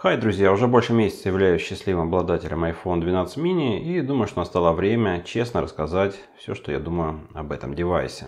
Хай, друзья! Уже больше месяца являюсь счастливым обладателем iPhone 12 mini и думаю, что настало время честно рассказать все, что я думаю об этом девайсе.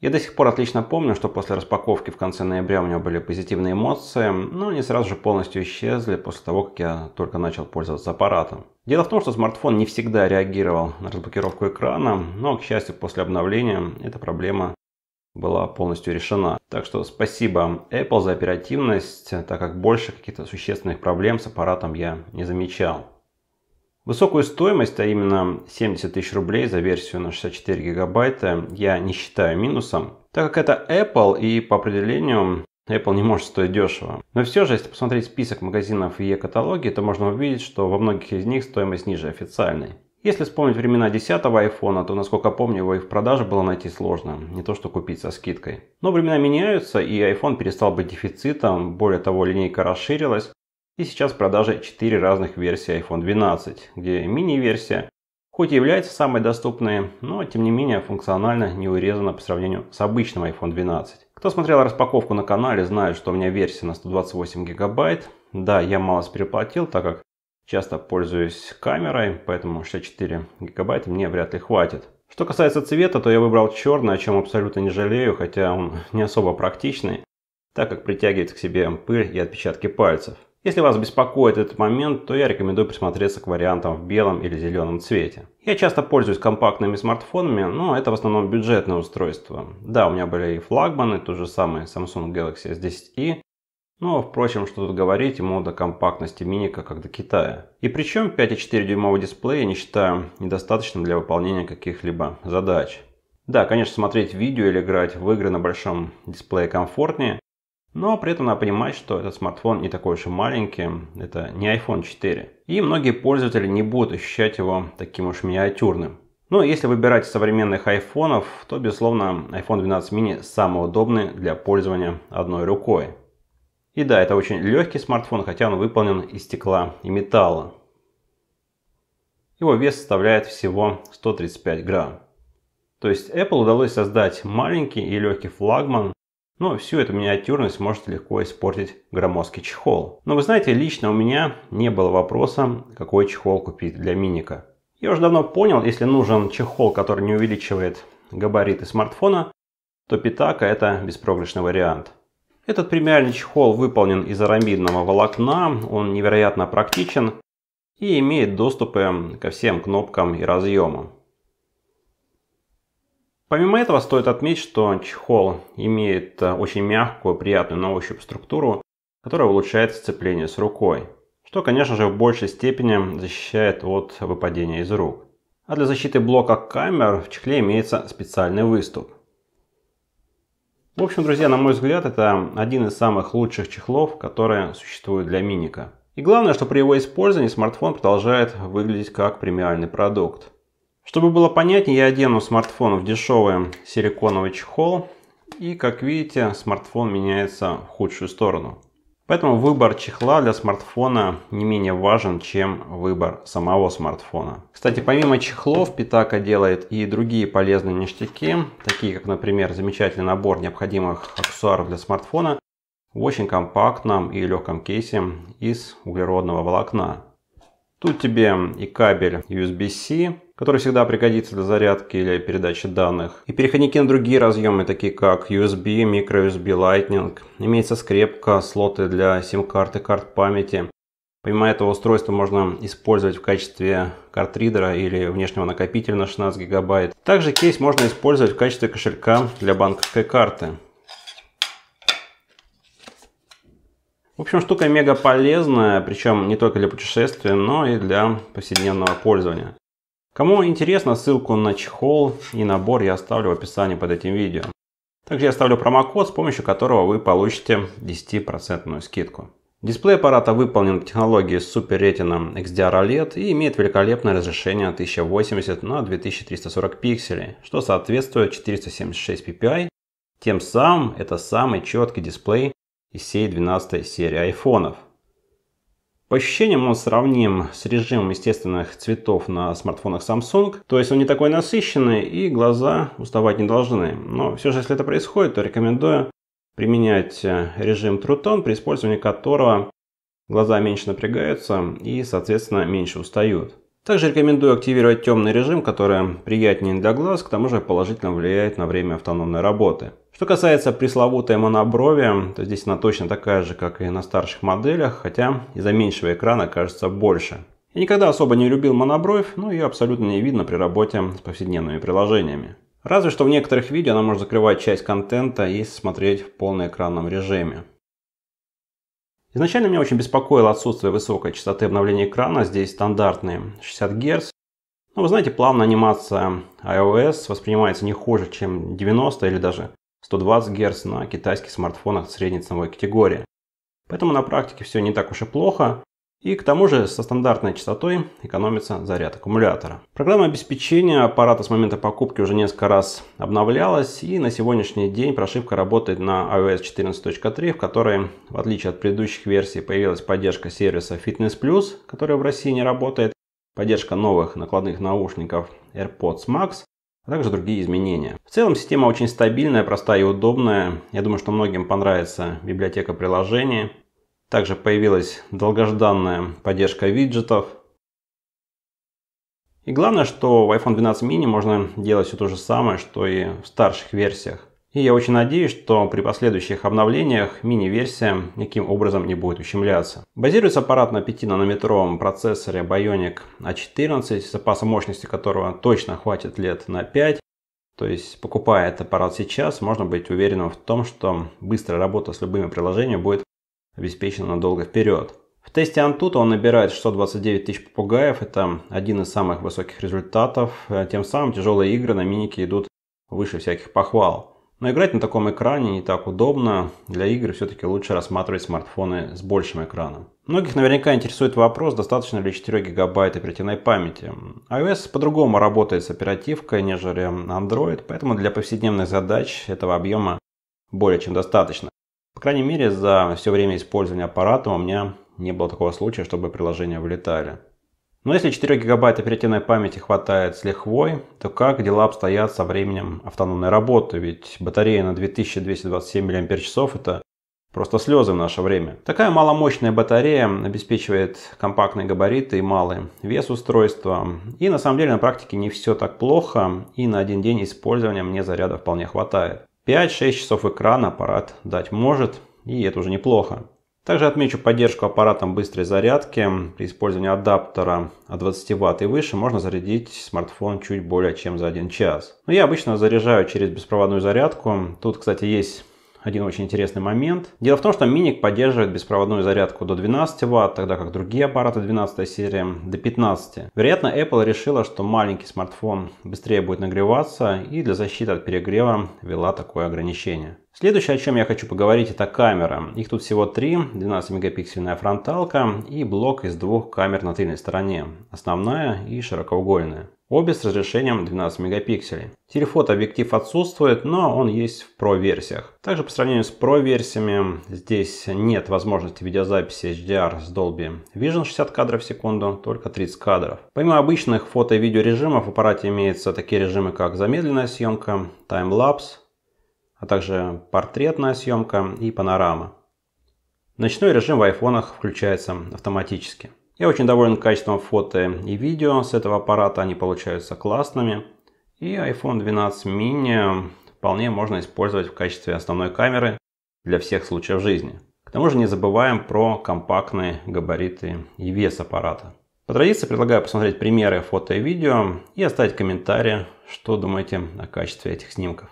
Я до сих пор отлично помню, что после распаковки в конце ноября у меня были позитивные эмоции, но они сразу же полностью исчезли после того, как я только начал пользоваться аппаратом. Дело в том, что смартфон не всегда реагировал на разблокировку экрана, но, к счастью, после обновления эта проблема была полностью решена. Так что спасибо Apple за оперативность, так как больше каких-то существенных проблем с аппаратом я не замечал. Высокую стоимость, а именно 70 тысяч рублей за версию на 64 гигабайта, я не считаю минусом, так как это Apple и по определению Apple не может стоить дешево. Но все же, если посмотреть список магазинов и e-каталоги, то можно увидеть, что во многих из них стоимость ниже официальной. Если вспомнить времена 10-го айфона, то, насколько помню, его и в продаже было найти сложно, не то что купить со скидкой. Но времена меняются, и iPhone перестал быть дефицитом, более того, линейка расширилась, и сейчас в продаже 4 разных версии iPhone 12, где мини-версия, хоть и является самой доступной, но тем не менее функционально не урезана по сравнению с обычным iPhone 12. Кто смотрел распаковку на канале, знает, что у меня версия на 128 гигабайт. Да, я мало переплатил, так как часто пользуюсь камерой, поэтому 64 гигабайта мне вряд ли хватит. Что касается цвета, то я выбрал черный, о чем абсолютно не жалею, хотя он не особо практичный, так как притягивает к себе пыль и отпечатки пальцев. Если вас беспокоит этот момент, то я рекомендую присмотреться к вариантам в белом или зеленом цвете. Я часто пользуюсь компактными смартфонами, но это в основном бюджетное устройство. Да, у меня были и флагманы, тот же самый Samsung Galaxy S10i, но, ну, а впрочем, что тут говорить, ему до компактности миника, как до Китая. И причем 5,4 дюймовый дисплей я не считаю недостаточным для выполнения каких-либо задач. Да, конечно, смотреть видео или играть в игры на большом дисплее комфортнее, но при этом надо понимать, что этот смартфон не такой уж и маленький, это не iPhone 4. И многие пользователи не будут ощущать его таким уж миниатюрным. Но ну, если выбирать современных айфонов, то, безусловно, iPhone 12 mini самый удобный для пользования одной рукой. И да, это очень легкий смартфон, хотя он выполнен из стекла и металла. Его вес составляет всего 135 грамм. То есть Apple удалось создать маленький и легкий флагман, но всю эту миниатюрность может легко испортить громоздкий чехол. Но вы знаете, лично у меня не было вопроса, какой чехол купить для миника. Я уже давно понял, если нужен чехол, который не увеличивает габариты смартфона, то Питака это беспроигрышный вариант. Этот премиальный чехол выполнен из арамидного волокна, он невероятно практичен и имеет доступы ко всем кнопкам и разъемам. Помимо этого стоит отметить, что чехол имеет э, очень мягкую, приятную на ощупь структуру, которая улучшает сцепление с рукой, что, конечно же, в большей степени защищает от выпадения из рук. А для защиты блока камер в чехле имеется специальный выступ. В общем, друзья, на мой взгляд, это один из самых лучших чехлов, которые существуют для миника. И главное, что при его использовании смартфон продолжает выглядеть как премиальный продукт. Чтобы было понятнее, я одену смартфон в дешевый силиконовый чехол. И как видите, смартфон меняется в худшую сторону. Поэтому выбор чехла для смартфона не менее важен, чем выбор самого смартфона. Кстати, помимо чехлов, Питака делает и другие полезные ништяки, такие как, например, замечательный набор необходимых аксессуаров для смартфона в очень компактном и легком кейсе из углеродного волокна. Тут тебе и кабель USB-C, который всегда пригодится для зарядки или передачи данных. И переходники на другие разъемы, такие как USB, microUSB, Lightning. Имеется скрепка, слоты для sim карты карт памяти. Помимо этого устройство можно использовать в качестве картридера или внешнего накопителя на 16 гигабайт. Также кейс можно использовать в качестве кошелька для банковской карты. В общем, штука мега полезная, причем не только для путешествий, но и для повседневного пользования. Кому интересно, ссылку на чехол и набор я оставлю в описании под этим видео. Также я оставлю промокод, с помощью которого вы получите 10% скидку. Дисплей аппарата выполнен в технологии Super Retina XDR OLED и имеет великолепное разрешение 1080 на 2340 пикселей, что соответствует 476 ppi. Тем самым это самый четкий дисплей из всей 12 серии айфонов. По ощущениям он сравним с режимом естественных цветов на смартфонах Samsung. То есть он не такой насыщенный и глаза уставать не должны. Но все же, если это происходит, то рекомендую применять э, режим True Tone, при использовании которого глаза меньше напрягаются и, соответственно, меньше устают. Также рекомендую активировать темный режим, который приятнее для глаз, к тому же положительно влияет на время автономной работы. Что касается пресловутой моноброви, то здесь она точно такая же, как и на старших моделях, хотя из-за меньшего экрана кажется больше. Я никогда особо не любил монобровь, но ее абсолютно не видно при работе с повседневными приложениями. Разве что в некоторых видео она может закрывать часть контента, если смотреть в полноэкранном режиме. Изначально меня очень беспокоило отсутствие высокой частоты обновления экрана, здесь стандартные 60 Гц. Но вы знаете, плавная анимация iOS воспринимается не хуже, чем 90 или даже 120 Гц на китайских смартфонах средней ценовой категории. Поэтому на практике все не так уж и плохо. И к тому же со стандартной частотой экономится заряд аккумулятора. Программа обеспечения аппарата с момента покупки уже несколько раз обновлялась и на сегодняшний день прошивка работает на iOS 14.3, в которой, в отличие от предыдущих версий, появилась поддержка сервиса Fitness Plus, который в России не работает, поддержка новых накладных наушников AirPods Max, а также другие изменения. В целом система очень стабильная, простая и удобная. Я думаю, что многим понравится библиотека приложений. Также появилась долгожданная поддержка виджетов. И главное, что в iPhone 12 mini можно делать все то же самое, что и в старших версиях. И я очень надеюсь, что при последующих обновлениях мини-версия никаким образом не будет ущемляться. Базируется аппарат на 5-нанометровом процессоре Bionic A14, а запаса мощности которого точно хватит лет на 5. То есть покупая этот аппарат сейчас, можно быть уверенным в том, что быстрая работа с любыми приложениями будет обеспечена надолго вперед. В тесте Antutu он набирает 629 тысяч попугаев, это один из самых высоких результатов, э, тем самым тяжелые игры на минике идут выше всяких похвал. Но играть на таком экране не так удобно, для игр все-таки лучше рассматривать смартфоны с большим экраном. Многих наверняка интересует вопрос, достаточно ли 4 гигабайта оперативной памяти. iOS по-другому работает с оперативкой, нежели Android, поэтому для повседневных задач этого объема более чем достаточно. По крайней мере, за все время использования аппарата у меня не было такого случая, чтобы приложения вылетали. Но если 4 гигабайт оперативной памяти хватает с лихвой, то как дела обстоят со временем автономной работы? Ведь батарея на 2227 мАч это просто слезы в наше время. Такая маломощная батарея обеспечивает компактные габариты и малый вес устройства. И на самом деле на практике не все так плохо, и на один день использования мне заряда вполне хватает. 5-6 часов экрана аппарат дать может, и это уже неплохо. Также отмечу поддержку аппаратом быстрой зарядки. При использовании адаптера от 20 Вт и выше можно зарядить смартфон чуть более чем за 1 час. Но ну, я обычно заряжаю через беспроводную зарядку. Тут, кстати, есть один очень интересный момент. Дело в том, что Миник поддерживает беспроводную зарядку до 12 Вт, тогда как другие аппараты 12 серии до 15. Вероятно, Apple решила, что маленький смартфон быстрее будет нагреваться и для защиты от перегрева ввела такое ограничение. Следующее, о чем я хочу поговорить, это камера. Их тут всего три, 12-мегапиксельная фронталка и блок из двух камер на тыльной стороне, основная и широкоугольная. Обе с разрешением 12 мегапикселей. объектив отсутствует, но он есть в Pro версиях. Также по сравнению с Pro версиями, здесь нет возможности видеозаписи HDR с Dolby Vision 60 кадров в секунду, только 30 кадров. Помимо обычных фото и видеорежимов, в аппарате имеются такие режимы, как замедленная съемка, time-lapse а также портретная съемка и панорама. Ночной режим в айфонах включается автоматически. Я очень доволен качеством фото и видео с этого аппарата, они получаются классными. И iPhone 12 mini вполне можно использовать в качестве основной камеры для всех случаев жизни. К тому же не забываем про компактные габариты и вес аппарата. По традиции предлагаю посмотреть примеры фото и видео и оставить комментарии, что думаете о качестве этих снимков.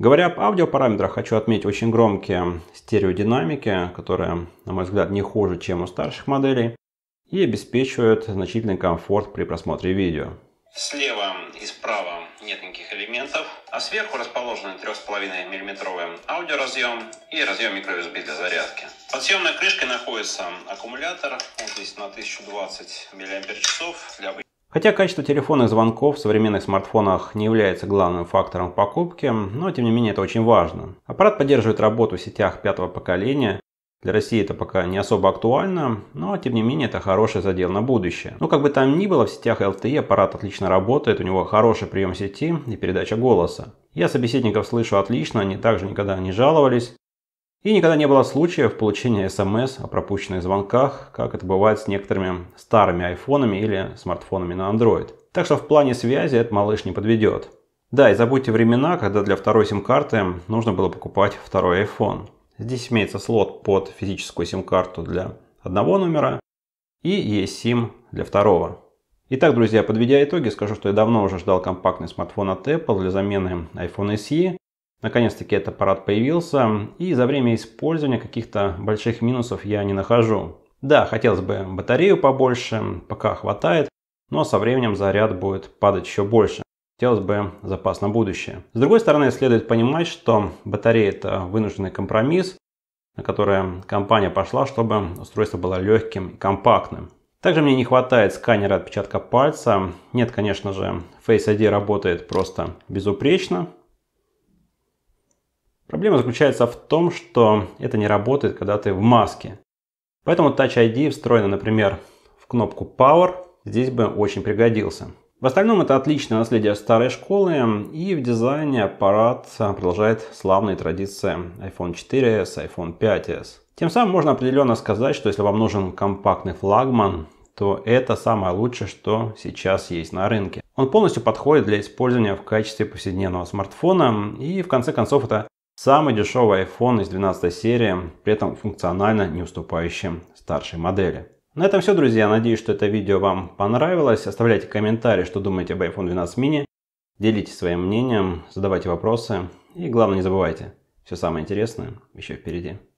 Говоря об аудиопараметрах, хочу отметить очень громкие стереодинамики, которые, на мой взгляд, не хуже, чем у старших моделей, и обеспечивают значительный комфорт при просмотре видео. Слева и справа нет никаких элементов, а сверху расположены 3,5 мм аудиоразъем и разъем Micro USB для зарядки. Под съемной крышкой находится аккумулятор, он здесь на 1020 мАч для Хотя качество телефонных звонков в современных смартфонах не является главным фактором в покупке, но тем не менее это очень важно. Аппарат поддерживает работу в сетях пятого поколения, для России это пока не особо актуально, но тем не менее это хороший задел на будущее. Но ну, как бы там ни было, в сетях LTE аппарат отлично работает, у него хороший прием сети и передача голоса. Я собеседников слышу отлично, они также никогда не жаловались. И никогда не было случаев получения смс о пропущенных звонках, как это бывает с некоторыми старыми айфонами или смартфонами на Android. Так что в плане связи этот малыш не подведет. Да, и забудьте времена, когда для второй сим-карты нужно было покупать второй iPhone. Здесь имеется слот под физическую сим-карту для одного номера и есть e сим для второго. Итак, друзья, подведя итоги, скажу, что я давно уже ждал компактный смартфон от Apple для замены iPhone SE. Наконец-таки этот аппарат появился, и за время использования каких-то больших минусов я не нахожу. Да, хотелось бы батарею побольше, пока хватает, но ну, а со временем заряд будет падать еще больше. Хотелось бы запас на будущее. С другой стороны, следует понимать, что батарея это вынужденный компромисс, на который компания пошла, чтобы устройство было легким и компактным. Также мне не хватает сканера отпечатка пальца. Нет, конечно же, Face ID работает просто безупречно. Проблема заключается в том, что это не работает, когда ты в маске. Поэтому Touch ID встроена, например, в кнопку Power, здесь бы очень пригодился. В остальном это отличное наследие старой школы и в дизайне аппарат продолжает славные традиции iPhone 4s, iPhone 5s. Тем самым можно определенно сказать, что если вам нужен компактный флагман, то это самое лучшее, что сейчас есть на рынке. Он полностью подходит для использования в качестве повседневного смартфона и в конце концов это Самый дешевый iPhone из 12 серии, при этом функционально не уступающим старшей модели. На этом все, друзья. Надеюсь, что это видео вам понравилось. Оставляйте комментарии, что думаете об iPhone 12 mini. Делитесь своим мнением, задавайте вопросы. И главное, не забывайте, все самое интересное еще впереди.